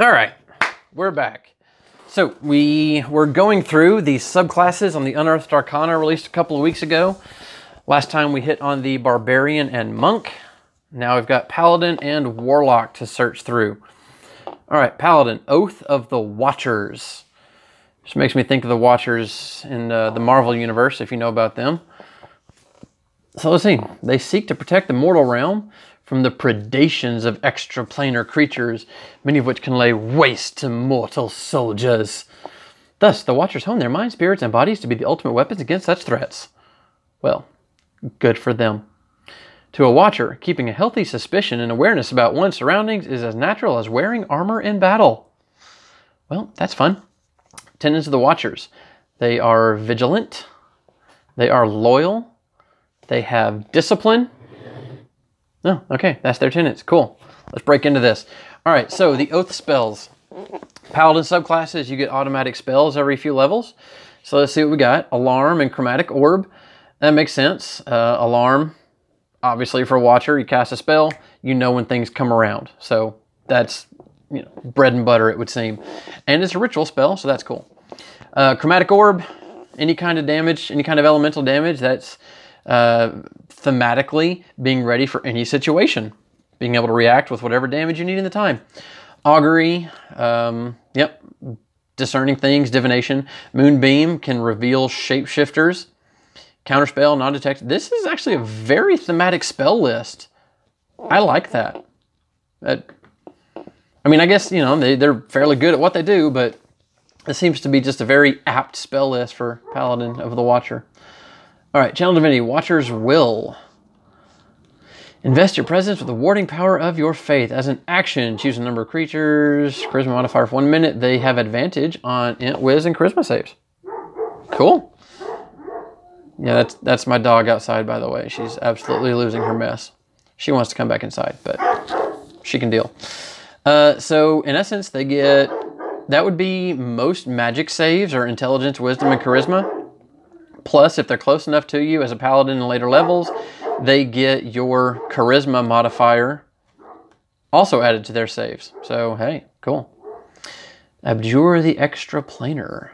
All right, we're back. So we were going through the subclasses on the Unearthed Arcana released a couple of weeks ago. Last time we hit on the Barbarian and Monk. Now we've got Paladin and Warlock to search through. All right, Paladin, Oath of the Watchers. Which makes me think of the Watchers in uh, the Marvel Universe, if you know about them. So let's see. They seek to protect the mortal realm from the predations of extraplanar creatures, many of which can lay waste to mortal soldiers. Thus, the Watchers hone their minds, spirits, and bodies to be the ultimate weapons against such threats. Well, good for them. To a Watcher, keeping a healthy suspicion and awareness about one's surroundings is as natural as wearing armor in battle. Well, that's fun. Tendons of the Watchers. They are vigilant, they are loyal, they have discipline, Oh, okay. That's their tenets. Cool. Let's break into this. All right, so the oath spells. Paladin subclasses, you get automatic spells every few levels. So let's see what we got. Alarm and Chromatic Orb. That makes sense. Uh, alarm, obviously for a Watcher, you cast a spell, you know when things come around. So that's you know, bread and butter, it would seem. And it's a ritual spell, so that's cool. Uh, chromatic Orb, any kind of damage, any kind of elemental damage, that's uh, thematically being ready for any situation, being able to react with whatever damage you need in the time. Augury, um, yep, discerning things, divination. Moonbeam can reveal shapeshifters. Counterspell, non-detect. This is actually a very thematic spell list. I like that. that I mean, I guess, you know, they, they're fairly good at what they do, but it seems to be just a very apt spell list for Paladin of the Watcher. All right, Channel Divinity, Watcher's Will. Invest your presence with the warding power of your faith. As an action, choose a number of creatures. Charisma modifier for one minute. They have advantage on Int, Wiz, and Charisma saves. Cool. Yeah, that's that's my dog outside, by the way. She's absolutely losing her mess. She wants to come back inside, but she can deal. Uh, so, in essence, they get... That would be most magic saves or intelligence, wisdom, and charisma. Plus, if they're close enough to you as a paladin in later levels, they get your charisma modifier also added to their saves. So, hey, cool. Abjure the extra planar.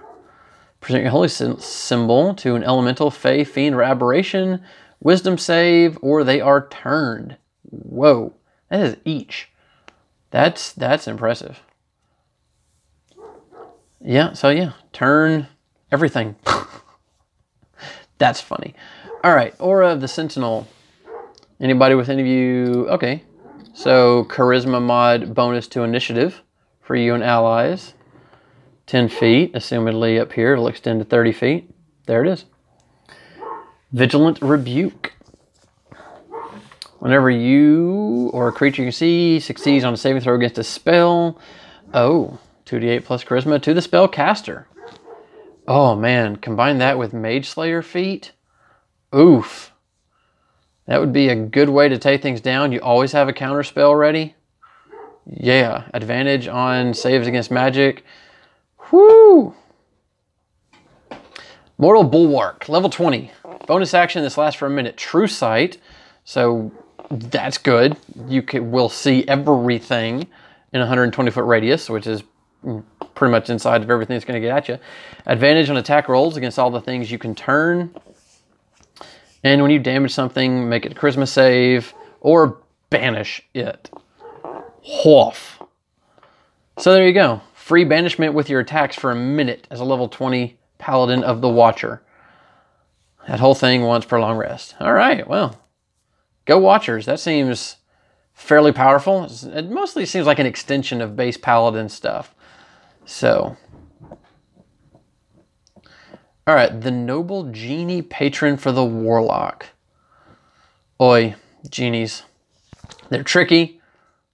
Present your holy symbol to an elemental, fae, fiend, or aberration, wisdom save, or they are turned. Whoa, that is each. That's that's impressive. Yeah, so yeah, turn everything. That's funny. All right, Aura of the Sentinel. Anybody with any of you? Okay. So Charisma mod bonus to initiative for you and allies. 10 feet, assumedly up here. It'll extend to 30 feet. There it is. Vigilant Rebuke. Whenever you or a creature you see succeeds on a saving throw against a spell, oh, 2d8 plus charisma to the spell caster. Oh man, combine that with Mage Slayer feet? Oof. That would be a good way to take things down. You always have a counter spell ready. Yeah, advantage on saves against magic. Whoo! Mortal Bulwark, level 20. Bonus action, this lasts for a minute. True Sight, so that's good. You can, will see everything in 120 foot radius, which is pretty much inside of everything that's going to get at you. Advantage on attack rolls against all the things you can turn. And when you damage something, make it a charisma save or banish it. Woof. So there you go. Free banishment with your attacks for a minute as a level 20 Paladin of the Watcher. That whole thing once per long rest. All right, well, go Watchers. That seems fairly powerful. It mostly seems like an extension of base Paladin stuff. So, all right, the noble genie patron for the warlock. Oi, genies. They're tricky.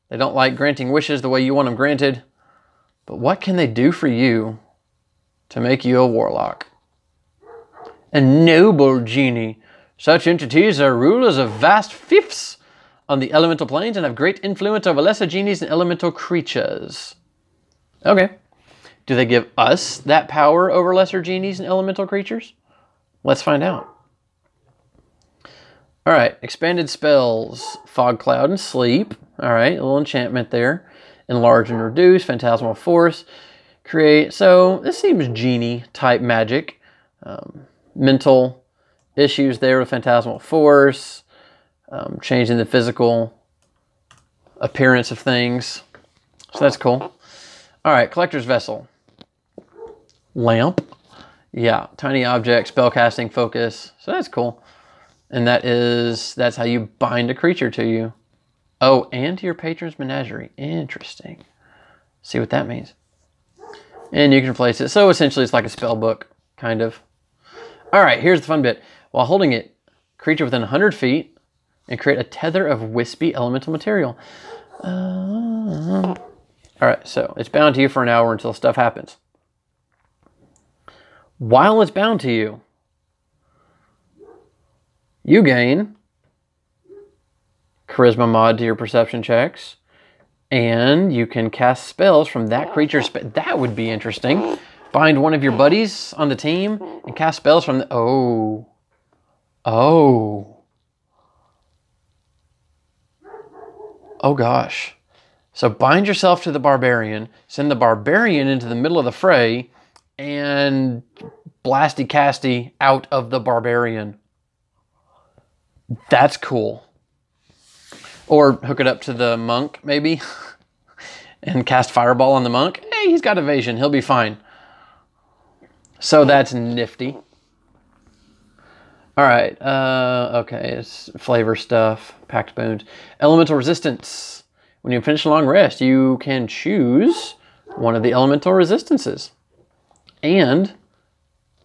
They don't like granting wishes the way you want them granted. But what can they do for you to make you a warlock? A noble genie. Such entities are rulers of vast fifths on the elemental planes and have great influence over lesser genies and elemental creatures. Okay. Do they give us that power over lesser genies and elemental creatures? Let's find out. All right, expanded spells, Fog Cloud and Sleep. All right, a little enchantment there. Enlarge and Reduce, Phantasmal Force, Create. So this seems genie type magic. Um, mental issues there with Phantasmal Force, um, changing the physical appearance of things. So that's cool. All right, Collector's Vessel lamp. Yeah, tiny object, spellcasting, focus. So that's cool. And that is, that's how you bind a creature to you. Oh, and to your patron's menagerie. Interesting. See what that means. And you can replace it. So essentially it's like a spell book, kind of. All right, here's the fun bit. While holding it, creature within 100 feet and create a tether of wispy elemental material. Uh, all right, so it's bound to you for an hour until stuff happens while it's bound to you. You gain charisma mod to your perception checks, and you can cast spells from that creature's. Spe- that would be interesting. Find one of your buddies on the team and cast spells from the. Oh. Oh. Oh gosh. So bind yourself to the barbarian, send the barbarian into the middle of the fray, and Blasty Casty out of the Barbarian. That's cool. Or hook it up to the monk, maybe, and cast Fireball on the monk. Hey, he's got evasion. He'll be fine. So that's nifty. All right. Uh, okay, it's flavor stuff, packed boons. Elemental resistance. When you finish a long rest, you can choose one of the elemental resistances. And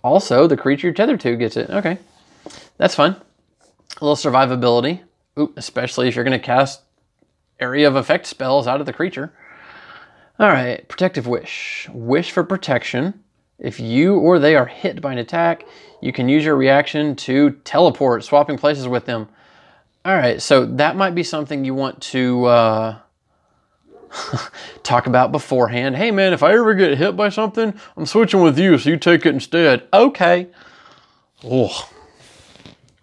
also the creature you're tethered to gets it. Okay, that's fun. A little survivability, Ooh, especially if you're going to cast area of effect spells out of the creature. All right, protective wish. Wish for protection. If you or they are hit by an attack, you can use your reaction to teleport, swapping places with them. All right, so that might be something you want to uh, talk about beforehand. Hey man, if I ever get hit by something, I'm switching with you, so you take it instead. Okay. Oh.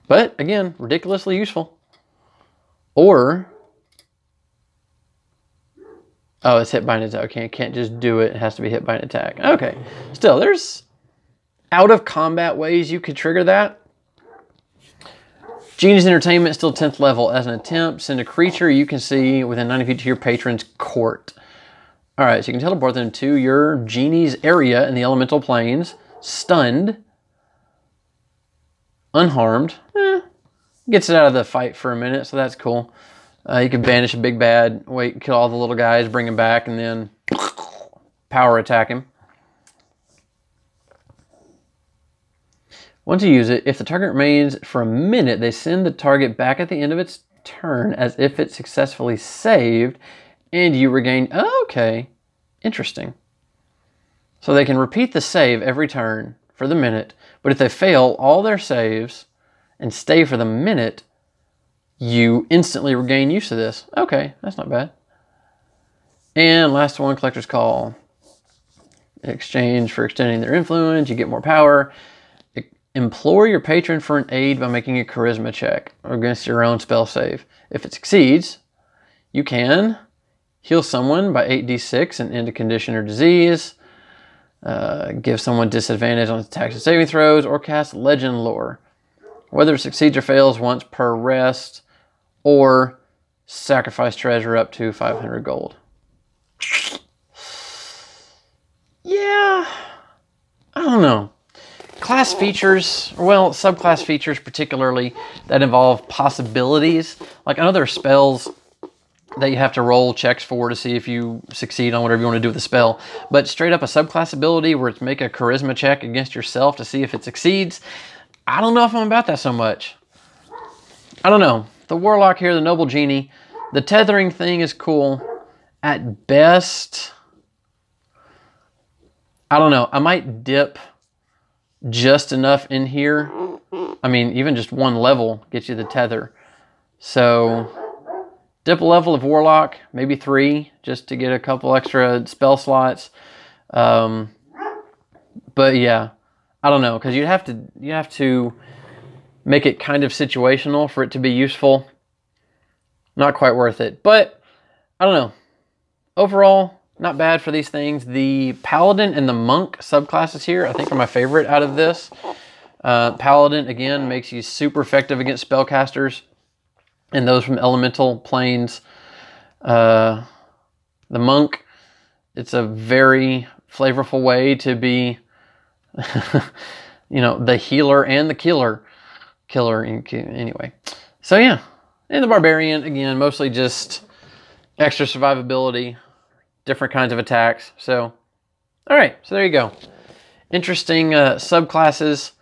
But again, ridiculously useful. Or Oh, it's hit by an attack. Okay, I can't just do it. It has to be hit by an attack. Okay. Still, there's out of combat ways you could trigger that. Genius Entertainment, still 10th level as an attempt. Send a creature you can see within 90 feet to your patron's court. All right, so you can teleport them to your genie's area in the elemental planes, stunned, unharmed. Eh, gets it out of the fight for a minute, so that's cool. Uh, you can banish a big bad, wait, kill all the little guys, bring him back, and then power attack him. Once you use it, if the target remains for a minute, they send the target back at the end of its turn as if it successfully saved and you regain. Oh, okay, interesting. So they can repeat the save every turn for the minute, but if they fail all their saves and stay for the minute, you instantly regain use of this. Okay, that's not bad. And last one, Collector's Call. exchange for extending their influence, you get more power. Implore your patron for an aid by making a charisma check against your own spell save. If it succeeds, you can heal someone by 8d6 and end a condition or disease, uh, give someone disadvantage on attacks and saving throws, or cast Legend Lore. Whether it succeeds or fails once per rest, or sacrifice treasure up to 500 gold. Yeah, I don't know class features, well, subclass features particularly, that involve possibilities. Like I know there are spells that you have to roll checks for to see if you succeed on whatever you want to do with the spell. But straight up a subclass ability where it's make a charisma check against yourself to see if it succeeds, I don't know if I'm about that so much. I don't know. The Warlock here, the Noble Genie, the tethering thing is cool. At best, I don't know. I might dip just enough in here. I mean, even just one level gets you the tether. So dip a level of Warlock, maybe three, just to get a couple extra spell slots. Um, but yeah, I don't know, because you would have to you have to make it kind of situational for it to be useful. Not quite worth it, but I don't know. Overall, not bad for these things. The Paladin and the Monk subclasses here, I think are my favorite out of this. Uh, Paladin, again, makes you super effective against spellcasters and those from elemental planes. Uh, the Monk, it's a very flavorful way to be, you know, the healer and the killer. Killer, anyway. So yeah, and the Barbarian, again, mostly just extra survivability, different kinds of attacks. So, all right, so there you go. Interesting uh, subclasses.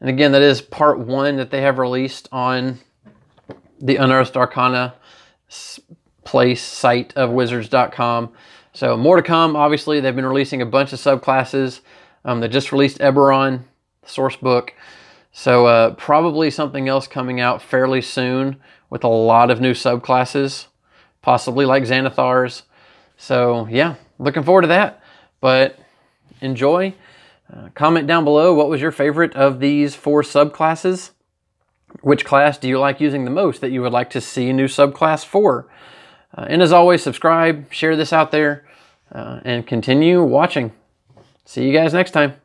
And again, that is part one that they have released on the Unearthed Arcana place site of wizards.com. So more to come. Obviously, they've been releasing a bunch of subclasses. Um, they just released Eberron source book. So uh, probably something else coming out fairly soon with a lot of new subclasses, possibly like Xanathars. So yeah, looking forward to that, but enjoy. Uh, comment down below, what was your favorite of these four subclasses? Which class do you like using the most that you would like to see a new subclass for? Uh, and as always, subscribe, share this out there, uh, and continue watching. See you guys next time.